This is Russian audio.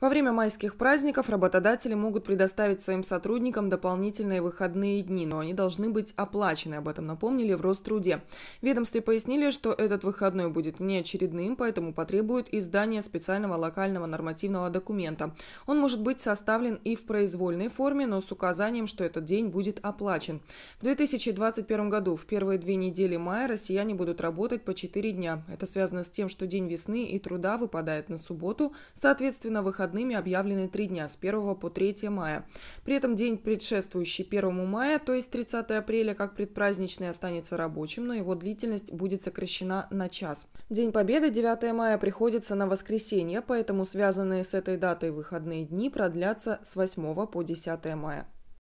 Во время майских праздников работодатели могут предоставить своим сотрудникам дополнительные выходные дни, но они должны быть оплачены. Об этом напомнили в Роструде. Ведомстве пояснили, что этот выходной будет внеочередным, поэтому потребует издания специального локального нормативного документа. Он может быть составлен и в произвольной форме, но с указанием, что этот день будет оплачен. В 2021 году в первые две недели мая россияне будут работать по 4 дня. Это связано с тем, что день весны и труда выпадает на субботу, соответственно, выходные выходными объявлены три дня с 1 по 3 мая. При этом день, предшествующий 1 мая, то есть 30 апреля, как предпраздничный, останется рабочим, но его длительность будет сокращена на час. День Победы 9 мая приходится на воскресенье, поэтому связанные с этой датой выходные дни продлятся с 8 по 10 мая.